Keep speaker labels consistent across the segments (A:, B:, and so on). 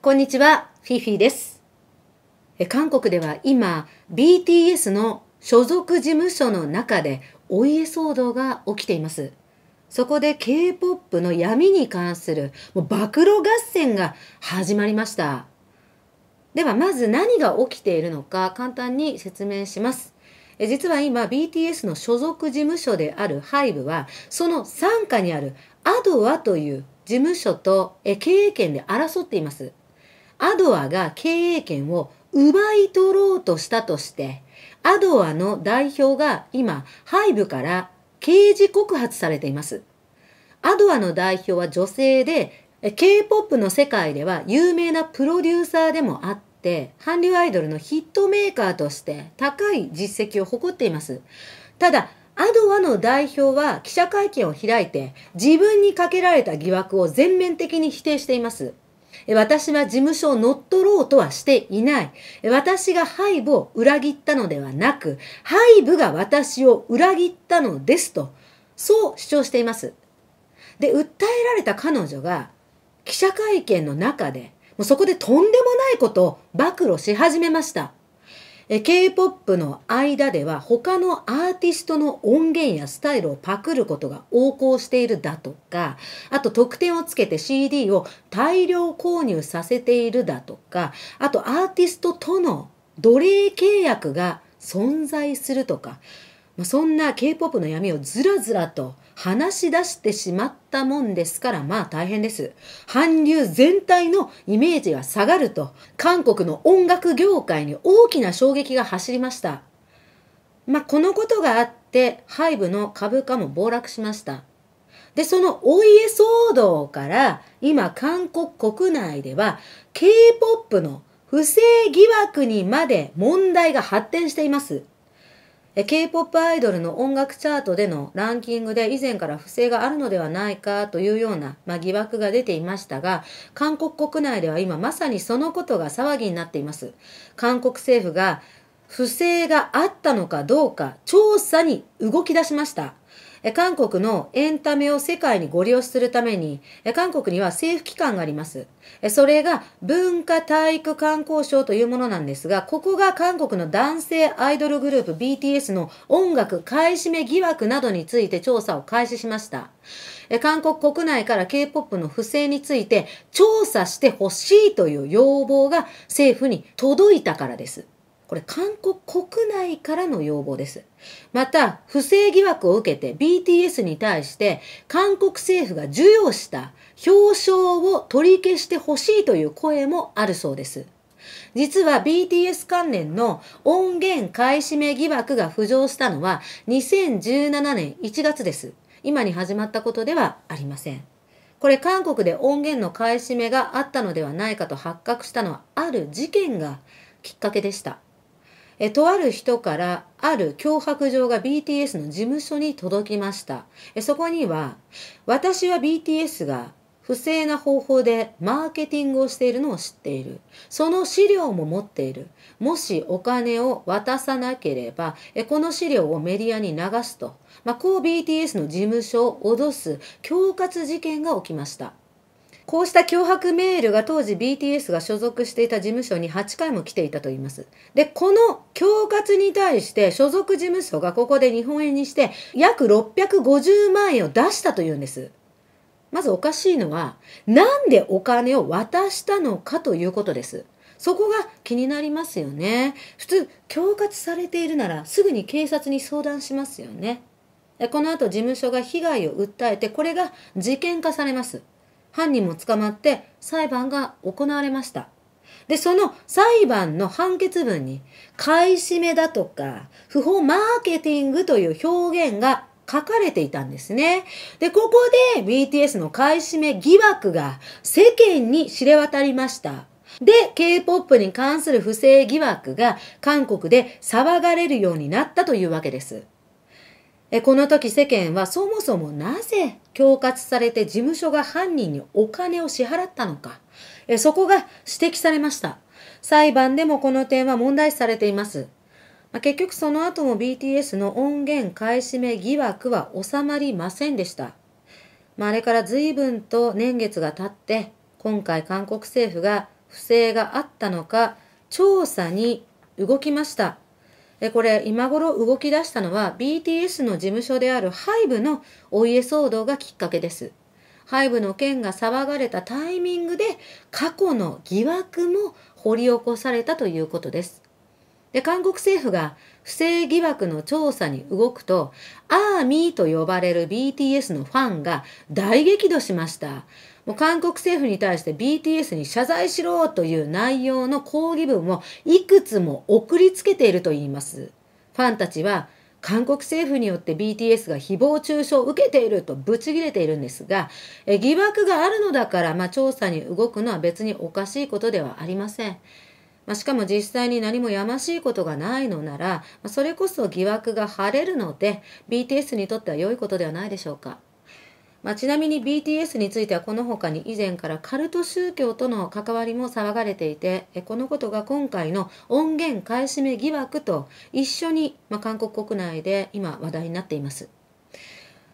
A: こんにちは、フィフィです。韓国では今、BTS の所属事務所の中でお家騒動が起きています。そこで K-POP の闇に関するもう暴露合戦が始まりました。ではまず何が起きているのか簡単に説明します。実は今 BTS の所属事務所である HYBE はその傘下にある ADOA という事務所と経営権で争っています。アドアが経営権を奪い取ろうとしたとして、アドアの代表が今、背部から刑事告発されています。アドアの代表は女性で、K-POP の世界では有名なプロデューサーでもあって、韓流アイドルのヒットメーカーとして高い実績を誇っています。ただ、アドアの代表は記者会見を開いて、自分にかけられた疑惑を全面的に否定しています。私は事務所を乗っ取ろうとはしていない。私が背部を裏切ったのではなく、背部が私を裏切ったのですと、そう主張しています。で、訴えられた彼女が、記者会見の中で、もうそこでとんでもないことを暴露し始めました。K-POP の間では他のアーティストの音源やスタイルをパクることが横行しているだとか、あと特典をつけて CD を大量購入させているだとか、あとアーティストとの奴隷契約が存在するとか、まあ、そんな K-POP の闇をずらずらと話し出してしまったもんですから、まあ大変です。韓流全体のイメージが下がると、韓国の音楽業界に大きな衝撃が走りました。まあこのことがあって、ハイブの株価も暴落しました。で、そのお家騒動から、今韓国国内では K-POP の不正疑惑にまで問題が発展しています。K-POP アイドルの音楽チャートでのランキングで以前から不正があるのではないかというような、まあ、疑惑が出ていましたが、韓国国内では今まさにそのことが騒ぎになっています。韓国政府が不正があったのかどうか調査に動き出しました。韓国のエンタメを世界にご利用するために、韓国には政府機関があります。それが文化体育観光省というものなんですが、ここが韓国の男性アイドルグループ BTS の音楽買い占め疑惑などについて調査を開始しました。韓国国内から K-POP の不正について調査してほしいという要望が政府に届いたからです。これ韓国国内からの要望です。また、不正疑惑を受けて BTS に対して韓国政府が授与した表彰を取り消してほしいという声もあるそうです。実は BTS 関連の音源買い占め疑惑が浮上したのは2017年1月です。今に始まったことではありません。これ韓国で音源の買い占めがあったのではないかと発覚したのはある事件がきっかけでした。えとある人からある脅迫状が BTS の事務所に届きました。えそこには、私は BTS が不正な方法でマーケティングをしているのを知っている。その資料も持っている。もしお金を渡さなければ、えこの資料をメディアに流すと、まあ、こう BTS の事務所を脅す恐喝事件が起きました。こうした脅迫メールが当時 BTS が所属していた事務所に8回も来ていたと言います。で、この恐喝に対して所属事務所がここで日本円にして約650万円を出したというんです。まずおかしいのは、なんでお金を渡したのかということです。そこが気になりますよね。普通、恐喝されているならすぐに警察に相談しますよね。この後事務所が被害を訴えて、これが事件化されます。犯人も捕まって裁判が行われました。で、その裁判の判決文に、買い占めだとか、不法マーケティングという表現が書かれていたんですね。で、ここで BTS の買い占め疑惑が世間に知れ渡りました。で、K-POP に関する不正疑惑が韓国で騒がれるようになったというわけです。この時世間はそもそもなぜ恐喝されて事務所が犯人にお金を支払ったのか、そこが指摘されました。裁判でもこの点は問題視されています。まあ、結局その後も BTS の音源買い占め疑惑は収まりませんでした。まあ、あれから随分と年月が経って、今回韓国政府が不正があったのか、調査に動きました。でこれ今頃動き出したのは BTS の事務所であるハイブのお家騒動がきっかけです。ハイブの件が騒がれたタイミングで過去の疑惑も掘り起こされたということです。で韓国政府が不正疑惑の調査に動くと、アーミーと呼ばれる BTS のファンが大激怒しました。もう韓国政府に対して BTS に謝罪しろという内容の抗議文をいくつも送りつけているといいます。ファンたちは、韓国政府によって BTS が誹謗中傷を受けているとブチ切れているんですが、え疑惑があるのだから、まあ、調査に動くのは別におかしいことではありません。まあ、しかも実際に何もやましいことがないのなら、まあ、それこそ疑惑が晴れるので、BTS にとっては良いことではないでしょうか。まあ、ちなみに BTS についてはこの他に以前からカルト宗教との関わりも騒がれていてこのことが今回の音源買い占め疑惑と一緒に、まあ、韓国国内で今話題になっています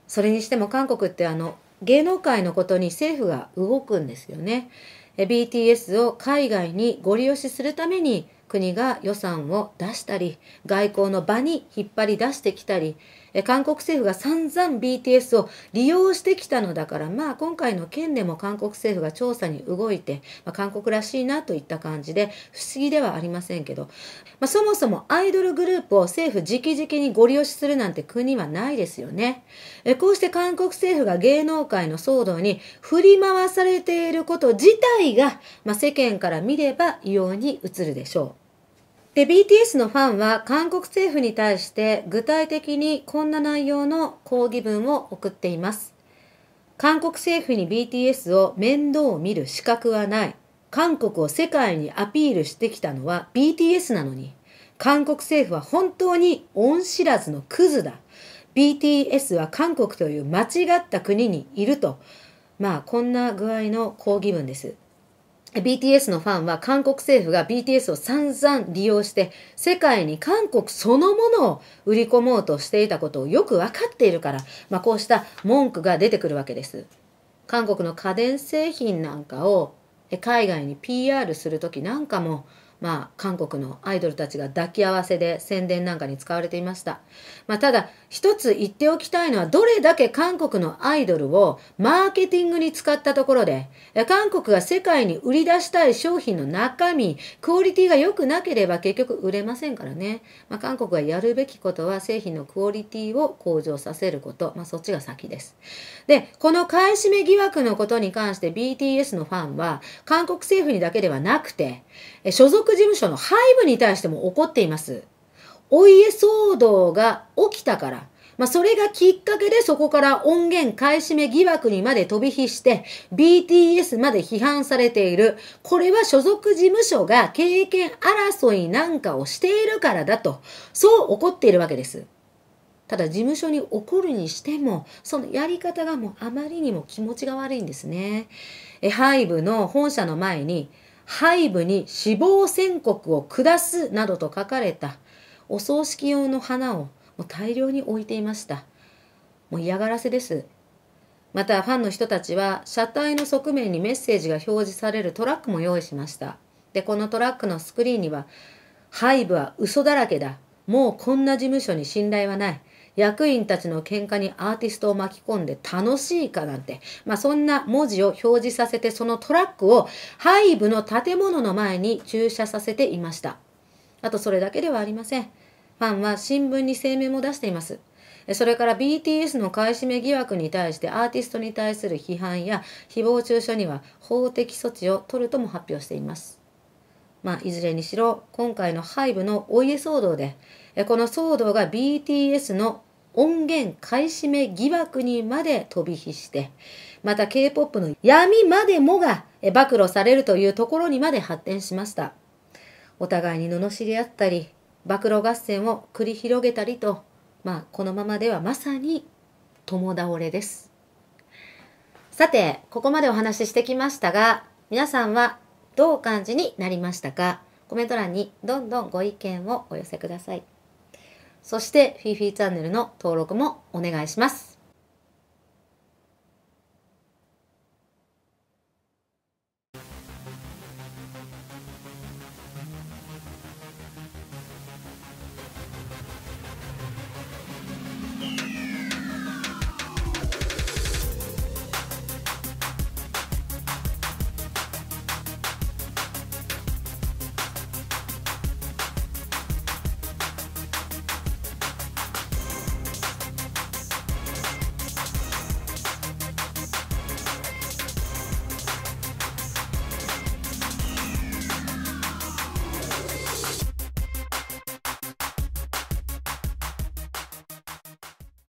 A: それにしても韓国ってあの芸能界のことに政府が動くんですよね BTS を海外にご利用しするために国が予算を出したり外交の場に引っ張り出してきたりえ韓国政府が散々 BTS を利用してきたのだから、まあ今回の件でも韓国政府が調査に動いて、まあ、韓国らしいなといった感じで、不思議ではありませんけど、まあ、そもそもアイドルグループを政府直々にご利用しするなんて国はないですよね。えこうして韓国政府が芸能界の騒動に振り回されていること自体が、まあ、世間から見れば異様に映るでしょう。で、BTS のファンは韓国政府に対して具体的にこんな内容の抗議文を送っています。韓国政府に BTS を面倒を見る資格はない。韓国を世界にアピールしてきたのは BTS なのに、韓国政府は本当に恩知らずのクズだ。BTS は韓国という間違った国にいると、まあこんな具合の抗議文です。BTS のファンは韓国政府が BTS を散々利用して世界に韓国そのものを売り込もうとしていたことをよく分かっているから、まあ、こうした文句が出てくるわけです。韓国の家電製品なんかを海外に PR する時なんかもまあ、韓国のアイドルたちが抱き合わせで宣伝なんかに使われていました。まあ、ただ、一つ言っておきたいのは、どれだけ韓国のアイドルをマーケティングに使ったところで、韓国が世界に売り出したい商品の中身、クオリティが良くなければ結局売れませんからね。まあ、韓国がやるべきことは製品のクオリティを向上させること。まあ、そっちが先です。で、この買い占め疑惑のことに関して BTS のファンは、韓国政府にだけではなくて、所属事務所の廃部に対しても怒っています。お家騒動が起きたから、まあ、それがきっかけでそこから音源買い占め疑惑にまで飛び火して BTS まで批判されている。これは所属事務所が経験争いなんかをしているからだと、そう怒っているわけです。ただ事務所に怒るにしても、そのやり方がもうあまりにも気持ちが悪いんですね。え、ハイブの本社の前に背部に死亡宣告を下すなどと書かれたお葬式用の花をもう大量に置いていました。もう嫌がらせです。またファンの人たちは車体の側面にメッセージが表示されるトラックも用意しました。で、このトラックのスクリーンには、背部は嘘だらけだ。もうこんな事務所に信頼はない。役員たちの喧嘩にアーティストを巻き込んで楽しいかなんて、まあ、そんな文字を表示させてそのトラックをハイブの建物の前に駐車させていました。あとそれだけではありません。ファンは新聞に声明も出しています。それから BTS の買い占め疑惑に対してアーティストに対する批判や誹謗中傷には法的措置を取るとも発表しています。まあ、いずれにしろ今回のハイブのお家騒動でこの騒動が BTS の音源買い占め疑惑にまで飛び火してまた K-POP の闇までもが暴露されるというところにまで発展しましたお互いに罵り合ったり暴露合戦を繰り広げたりと、まあ、このままではまさに共倒れですさてここまでお話ししてきましたが皆さんはどう感じになりましたかコメント欄にどんどんご意見をお寄せください。そして、フィーフィーチャンネルの登録もお願いします。